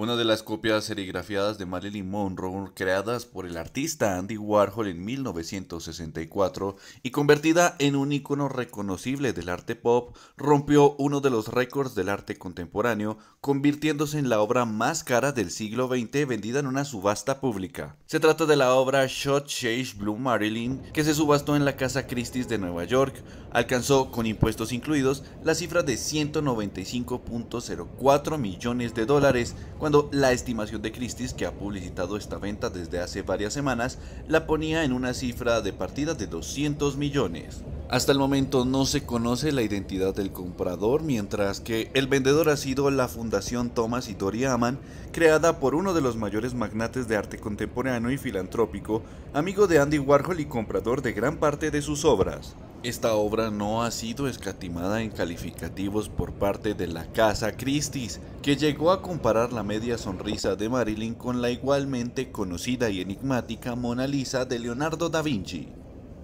Una de las copias serigrafiadas de Marilyn Monroe creadas por el artista Andy Warhol en 1964 y convertida en un icono reconocible del arte pop, rompió uno de los récords del arte contemporáneo, convirtiéndose en la obra más cara del siglo XX vendida en una subasta pública. Se trata de la obra Shot Chase Blue Marilyn, que se subastó en la Casa Christie's de Nueva York, alcanzó con impuestos incluidos la cifra de 195.04 millones de dólares, cuando la estimación de Christie's, que ha publicitado esta venta desde hace varias semanas, la ponía en una cifra de partida de 200 millones. Hasta el momento no se conoce la identidad del comprador, mientras que el vendedor ha sido la Fundación Thomas y Dory Aman, creada por uno de los mayores magnates de arte contemporáneo y filantrópico, amigo de Andy Warhol y comprador de gran parte de sus obras. Esta obra no ha sido escatimada en calificativos por parte de la Casa Christie's, que llegó a comparar la media sonrisa de Marilyn con la igualmente conocida y enigmática Mona Lisa de Leonardo da Vinci.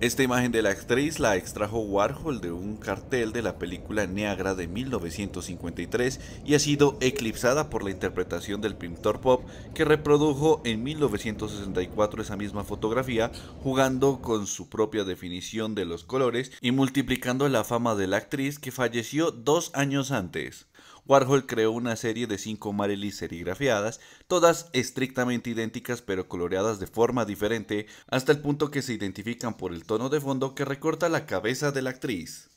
Esta imagen de la actriz la extrajo Warhol de un cartel de la película negra de 1953 y ha sido eclipsada por la interpretación del pintor pop que reprodujo en 1964 esa misma fotografía jugando con su propia definición de los colores y multiplicando la fama de la actriz que falleció dos años antes. Warhol creó una serie de cinco Marelys serigrafiadas, todas estrictamente idénticas pero coloreadas de forma diferente, hasta el punto que se identifican por el tono de fondo que recorta la cabeza de la actriz.